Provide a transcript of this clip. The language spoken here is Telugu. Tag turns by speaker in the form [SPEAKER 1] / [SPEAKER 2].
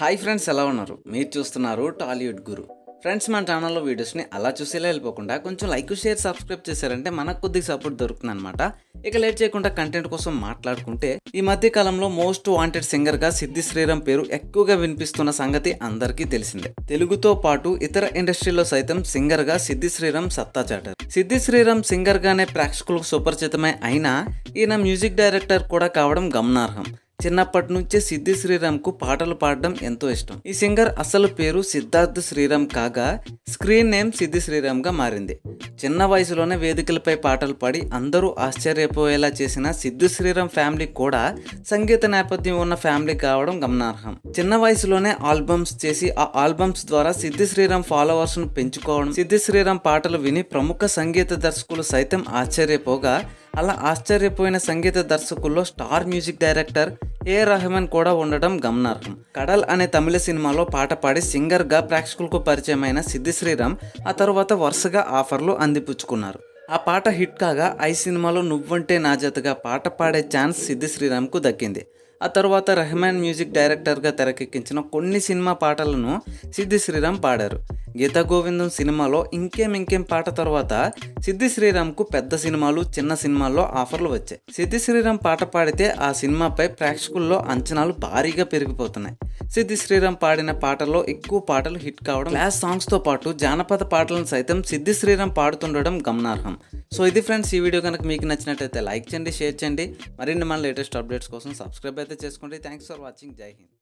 [SPEAKER 1] హాయ్ ఫ్రెండ్స్ ఎలా ఉన్నారు మీరు చూస్తున్నారు టాలీవుడ్ గురు ఫ్రెండ్స్ మన ఛానల్లో వీడియోస్ని అలా చూసేలా వెళ్ళిపోకుండా కొంచెం లైక్ షేర్ సబ్స్క్రైబ్ చేశారంటే మనకు కొద్దిగా సపోర్ట్ దొరుకుతుంది అనమాట ఇక లేట్ చేయకుండా కంటెంట్ కోసం మాట్లాడుకుంటే ఈ మధ్య కాలంలో మోస్ట్ వాంటెడ్ సింగర్గా సిద్ధి శ్రీరామ్ పేరు ఎక్కువగా వినిపిస్తున్న సంగతి అందరికీ తెలిసిందే తెలుగుతో పాటు ఇతర ఇండస్ట్రీలో సైతం సింగర్గా సిద్ధి శ్రీరామ్ సత్తా చాటారు సిద్ధి శ్రీరామ్ సింగర్గానే ప్రేక్షకులకు సుపరిచితమే అయినా ఈయన మ్యూజిక్ డైరెక్టర్ కూడా కావడం గమనార్హం చిన్నప్పటి నుంచే సిద్ధి శ్రీరామ్కు పాటలు పాడడం ఎంతో ఇష్టం ఈ సింగర్ అసలు పేరు సిద్ధార్థ్ శ్రీరామ్ కాగా స్క్రీన్ నేమ్ సిద్ధి శ్రీరామ్గా మారింది చిన్న వయసులోనే వేదికలపై పాటలు పాడి అందరూ ఆశ్చర్యపోయేలా చేసిన సిద్ధి శ్రీరామ్ ఫ్యామిలీ కూడా సంగీత నేపథ్యం ఉన్న ఫ్యామిలీ కావడం గమనార్హం చిన్న వయసులోనే ఆల్బమ్స్ చేసి ఆ ఆల్బమ్స్ ద్వారా సిద్ధి శ్రీరామ్ ఫాలోవర్స్ను పెంచుకోవడం సిద్ధి శ్రీరామ్ పాటలు విని ప్రముఖ సంగీత దర్శకులు సైతం ఆశ్చర్యపోగా అలా ఆశ్చర్యపోయిన సంగీత దర్శకుల్లో star music director A Rahman కూడా ఉండటం గమనార్హం కడల్ అనే తమిళ సినిమాలో పాట పాడి సింగర్గా ప్రేక్షకులకు పరిచయమైన సిద్ధి శ్రీరామ్ ఆ తర్వాత వరుసగా ఆఫర్లు అందిపుచ్చుకున్నారు ఆ పాట హిట్ కాగా ఐ సినిమాలో నువ్వంటే నా జతగా పాట పాడే ఛాన్స్ సిద్ధి శ్రీరామ్కు దక్కింది ఆ తర్వాత రెహమాన్ మ్యూజిక్ డైరెక్టర్గా తెరకెక్కించిన కొన్ని సినిమా పాటలను సిద్ధి శ్రీరామ్ పాడారు గీతా గోవిందం సినిమాలో ఇంకేం ఇంకేం పాట తర్వాత సిద్ధి శ్రీరామ్కు పెద్ద సినిమాలు చిన్న సినిమాల్లో ఆఫర్లు వచ్చాయి సిద్ధి శ్రీరామ్ పాట పాడితే ఆ సినిమాపై ప్రేక్షకుల్లో అంచనాలు భారీగా పెరిగిపోతున్నాయి సిద్ధి శ్రీరామ్ పాడిన పాటల్లో ఎక్కువ పాటలు హిట్ కావడం క్లాస్ సాంగ్స్తో పాటు జానపద పాటలను సైతం సిద్ధి శ్రీరామ్ పాడుతుండడం గమనార్హం సో ఇది ఫ్రెండ్స్ ఈ వీడియో కనుక మీకు నచ్చినట్లయితే లైక్ చేయండి షేర్ చేయండి మరిన్ని మన లేటెస్ట్ అప్డేట్స్ కోసం సబ్స్క్రైబ్ అయితే చేసుకోండి థ్యాంక్స్ ఫర్ వాచింగ్ జై హింద్